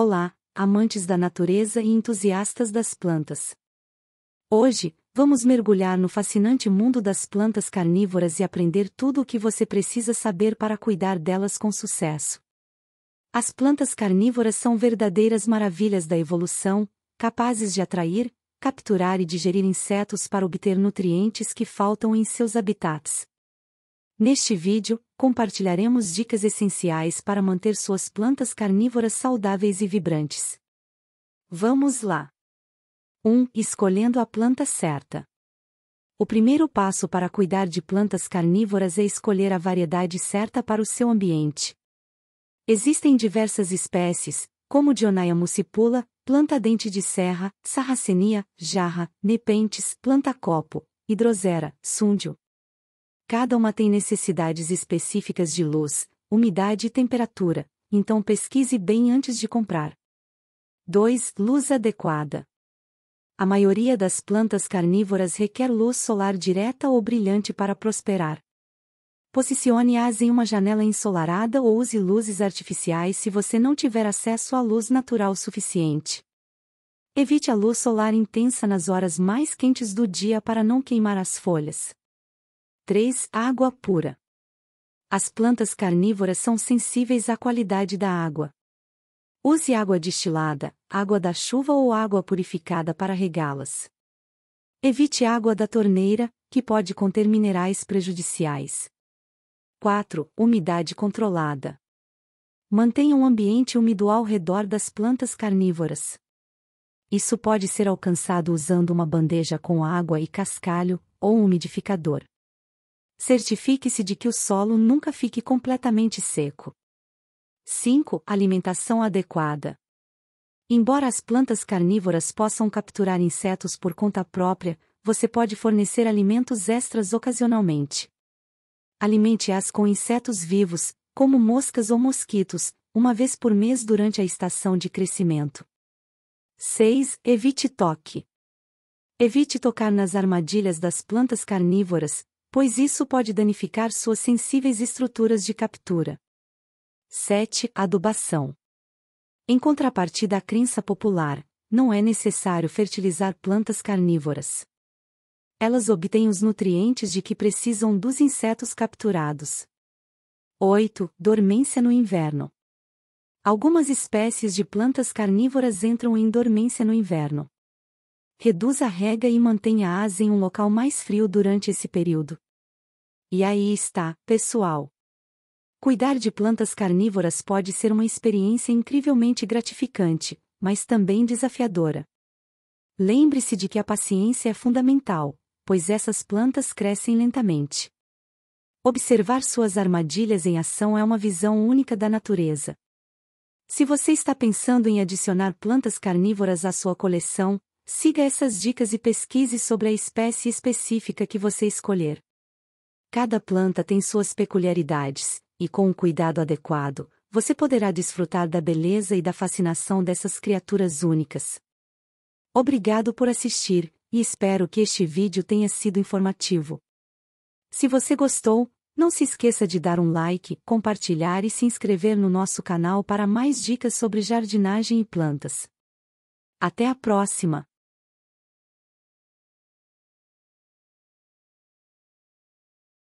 Olá, amantes da natureza e entusiastas das plantas. Hoje, vamos mergulhar no fascinante mundo das plantas carnívoras e aprender tudo o que você precisa saber para cuidar delas com sucesso. As plantas carnívoras são verdadeiras maravilhas da evolução, capazes de atrair, capturar e digerir insetos para obter nutrientes que faltam em seus habitats. Neste vídeo, compartilharemos dicas essenciais para manter suas plantas carnívoras saudáveis e vibrantes. Vamos lá! 1. Um, escolhendo a planta certa. O primeiro passo para cuidar de plantas carnívoras é escolher a variedade certa para o seu ambiente. Existem diversas espécies, como Dionaia muscipula, planta dente de serra, sarracenia, jarra, nepentes, planta copo, hidrosera, súndio, Cada uma tem necessidades específicas de luz, umidade e temperatura, então pesquise bem antes de comprar. 2. Luz adequada. A maioria das plantas carnívoras requer luz solar direta ou brilhante para prosperar. Posicione-as em uma janela ensolarada ou use luzes artificiais se você não tiver acesso à luz natural suficiente. Evite a luz solar intensa nas horas mais quentes do dia para não queimar as folhas. 3. Água pura. As plantas carnívoras são sensíveis à qualidade da água. Use água destilada, água da chuva ou água purificada para regá-las. Evite água da torneira, que pode conter minerais prejudiciais. 4. Umidade controlada. Mantenha um ambiente úmido ao redor das plantas carnívoras. Isso pode ser alcançado usando uma bandeja com água e cascalho, ou um umidificador. Certifique-se de que o solo nunca fique completamente seco. 5. Alimentação adequada. Embora as plantas carnívoras possam capturar insetos por conta própria, você pode fornecer alimentos extras ocasionalmente. Alimente-as com insetos vivos, como moscas ou mosquitos, uma vez por mês durante a estação de crescimento. 6. Evite toque. Evite tocar nas armadilhas das plantas carnívoras, pois isso pode danificar suas sensíveis estruturas de captura. 7. Adubação. Em contrapartida à crença popular, não é necessário fertilizar plantas carnívoras. Elas obtêm os nutrientes de que precisam dos insetos capturados. 8. Dormência no inverno. Algumas espécies de plantas carnívoras entram em dormência no inverno reduz a rega e mantenha-as em um local mais frio durante esse período. E aí está, pessoal. Cuidar de plantas carnívoras pode ser uma experiência incrivelmente gratificante, mas também desafiadora. Lembre-se de que a paciência é fundamental, pois essas plantas crescem lentamente. Observar suas armadilhas em ação é uma visão única da natureza. Se você está pensando em adicionar plantas carnívoras à sua coleção, Siga essas dicas e pesquise sobre a espécie específica que você escolher. Cada planta tem suas peculiaridades, e com um cuidado adequado, você poderá desfrutar da beleza e da fascinação dessas criaturas únicas. Obrigado por assistir, e espero que este vídeo tenha sido informativo. Se você gostou, não se esqueça de dar um like, compartilhar e se inscrever no nosso canal para mais dicas sobre jardinagem e plantas. Até a próxima!